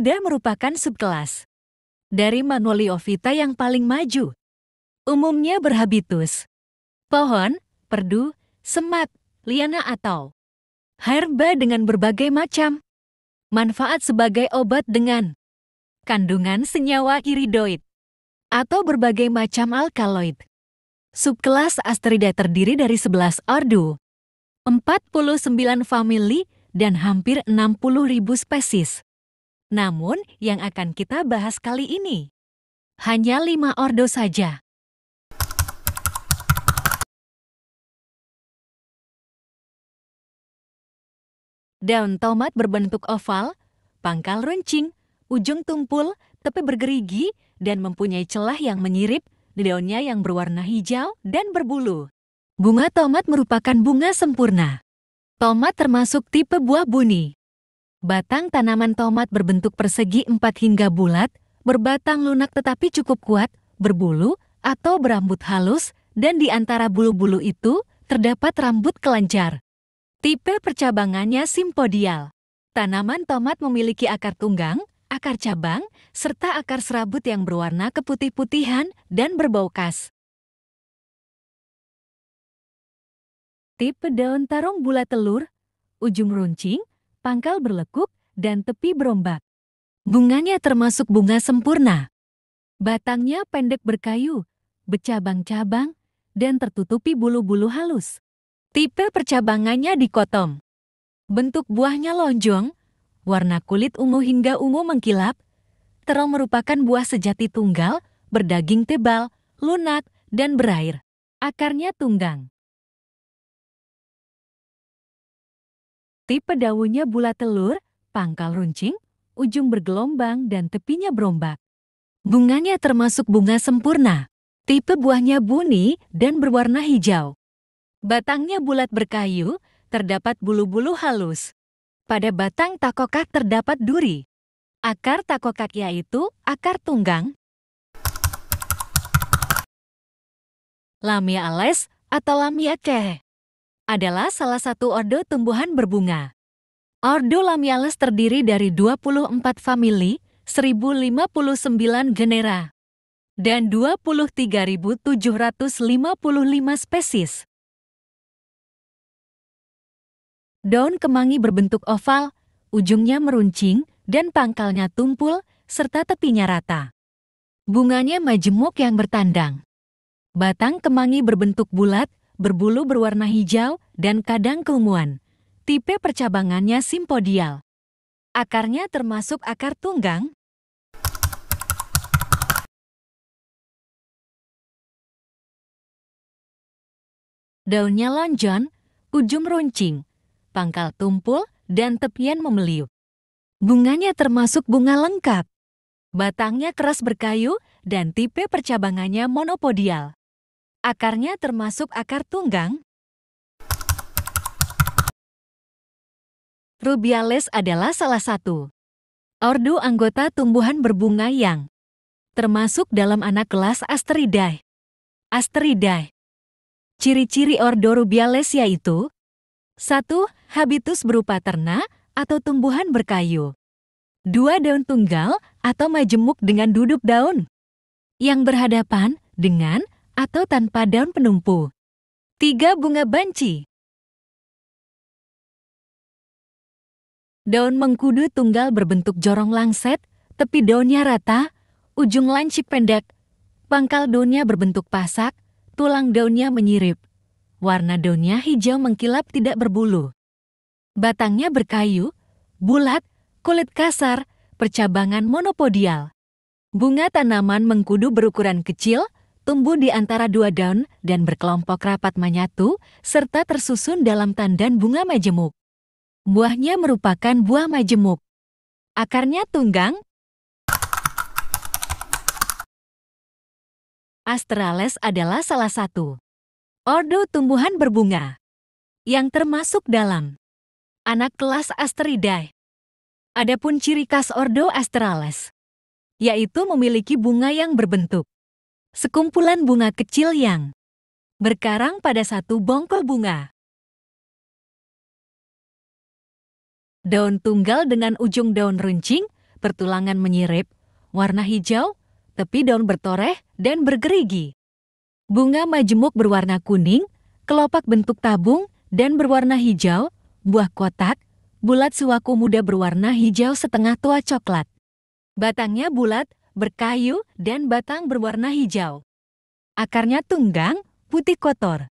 merupakan subkelas dari Manueliovita yang paling maju. Umumnya berhabitus pohon, perdu, semak, liana atau herba dengan berbagai macam. Manfaat sebagai obat dengan kandungan senyawa iridoid atau berbagai macam alkaloid. Subkelas Asterida terdiri dari 11 ordo, 49 famili, dan hampir 60.000 spesies namun yang akan kita bahas kali ini. Hanya lima ordo saja. Daun tomat berbentuk oval, pangkal runcing, ujung tumpul, tepi bergerigi, dan mempunyai celah yang menyirip, daunnya yang berwarna hijau dan berbulu. Bunga tomat merupakan bunga sempurna. Tomat termasuk tipe buah buni. Batang tanaman tomat berbentuk persegi empat hingga bulat, berbatang lunak tetapi cukup kuat, berbulu, atau berambut halus, dan di antara bulu-bulu itu terdapat rambut kelenjar. Tipe percabangannya simpodial. Tanaman tomat memiliki akar tunggang, akar cabang, serta akar serabut yang berwarna keputih-putihan dan berbau khas. Tipe daun tarung bulat telur, ujung runcing, pangkal berlekuk, dan tepi berombak. Bunganya termasuk bunga sempurna. Batangnya pendek berkayu, bercabang-cabang, dan tertutupi bulu-bulu halus. Tipe percabangannya dikotom. Bentuk buahnya lonjong, warna kulit ungu hingga ungu mengkilap. Terong merupakan buah sejati tunggal, berdaging tebal, lunak, dan berair. Akarnya tunggang. Tipe daunnya bulat telur, pangkal runcing, ujung bergelombang dan tepinya berombak. Bunganya termasuk bunga sempurna. Tipe buahnya buni dan berwarna hijau. Batangnya bulat berkayu, terdapat bulu-bulu halus. Pada batang takokak terdapat duri. Akar takokat yaitu akar tunggang. Lamia ales atau lamia keh adalah salah satu ordo tumbuhan berbunga. Ordo Lamiales terdiri dari 24 famili, 1059 genera, dan 23.755 spesies. Daun kemangi berbentuk oval, ujungnya meruncing, dan pangkalnya tumpul, serta tepinya rata. Bunganya majemuk yang bertandang. Batang kemangi berbentuk bulat, berbulu berwarna hijau, dan kadang keunguan. Tipe percabangannya simpodial. Akarnya termasuk akar tunggang, daunnya lonjong, ujung runcing, pangkal tumpul, dan tepian memeliuk. Bunganya termasuk bunga lengkap. Batangnya keras berkayu dan tipe percabangannya monopodial. Akarnya termasuk akar tunggang. Rubiales adalah salah satu ordo anggota tumbuhan berbunga yang termasuk dalam anak kelas Asteridae. Asteridae. Ciri-ciri ordo Rubiales yaitu 1. Habitus berupa ternak atau tumbuhan berkayu. 2. Daun tunggal atau majemuk dengan duduk daun yang berhadapan dengan atau tanpa daun penumpu. 3. Bunga banci Daun mengkudu tunggal berbentuk jorong langset, tepi daunnya rata, ujung lancip pendek, pangkal daunnya berbentuk pasak, tulang daunnya menyirip. Warna daunnya hijau mengkilap tidak berbulu. Batangnya berkayu, bulat, kulit kasar, percabangan monopodial. Bunga tanaman mengkudu berukuran kecil, tumbuh di antara dua daun dan berkelompok rapat menyatu, serta tersusun dalam tandan bunga majemuk. Buahnya merupakan buah majemuk. Akarnya tunggang. Astrales adalah salah satu ordo tumbuhan berbunga yang termasuk dalam anak kelas Asteridae. Adapun ciri khas ordo Astrales, yaitu memiliki bunga yang berbentuk Sekumpulan bunga kecil yang berkarang pada satu bongkol bunga. Daun tunggal dengan ujung daun runcing, bertulangan menyirip, warna hijau, tepi daun bertoreh, dan bergerigi. Bunga majemuk berwarna kuning, kelopak bentuk tabung, dan berwarna hijau, buah kotak, bulat suwaku muda berwarna hijau setengah tua coklat. Batangnya bulat, berkayu, dan batang berwarna hijau. Akarnya tunggang, putih kotor.